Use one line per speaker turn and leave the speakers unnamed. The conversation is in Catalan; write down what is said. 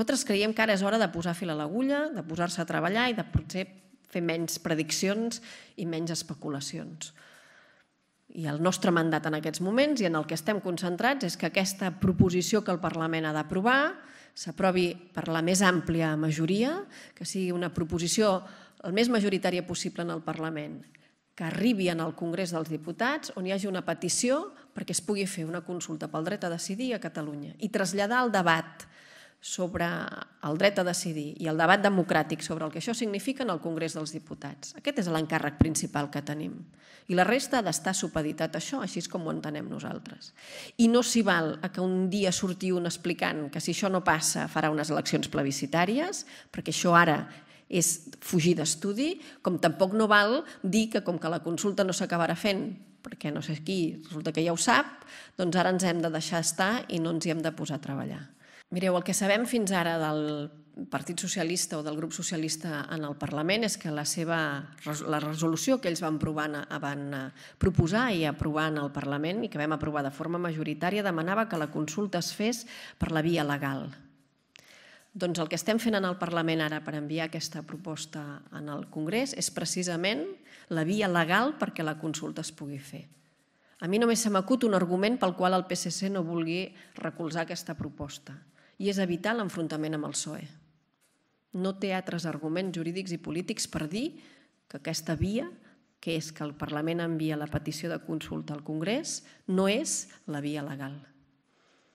Nosaltres creiem que ara és hora de posar fil a l'agulla, de posar-se a treballar i de potser fer menys prediccions i menys especulacions. I el nostre mandat en aquests moments i en el que estem concentrats és que aquesta proposició que el Parlament ha d'aprovar s'aprovi per la més àmplia majoria, que sigui una proposició el més majoritària possible en el Parlament, que arribi en el Congrés dels Diputats on hi hagi una petició perquè es pugui fer una consulta pel dret a decidir a Catalunya i traslladar el debat sobre el dret a decidir i el debat democràtic sobre el que això significa en el Congrés dels Diputats. Aquest és l'encàrrec principal que tenim. I la resta ha d'estar supeditat a això, així com ho entenem nosaltres. I no s'hi val a que un dia surti un explicant que si això no passa farà unes eleccions plebiscitàries, perquè això ara és fugir d'estudi, com tampoc no val dir que com que la consulta no s'acabarà fent perquè no sé qui resulta que ja ho sap, doncs ara ens hem de deixar estar i no ens hi hem de posar a treballar. Mireu, el que sabem fins ara del Partit Socialista o del grup socialista en el Parlament és que la seva la resolució que ells van, provar, van eh, proposar i aprovar en el Parlament i que vam aprovar de forma majoritària demanava que la consulta es fes per la via legal. Doncs el que estem fent en el Parlament ara per enviar aquesta proposta en el Congrés és precisament la via legal perquè la consulta es pugui fer. A mi només se m'acut un argument pel qual el PSC no vulgui recolzar aquesta proposta i és evitar l'enfrontament amb el PSOE. No té altres arguments jurídics i polítics per dir que aquesta via, que és que el Parlament envia la petició de consulta al Congrés, no és la via legal.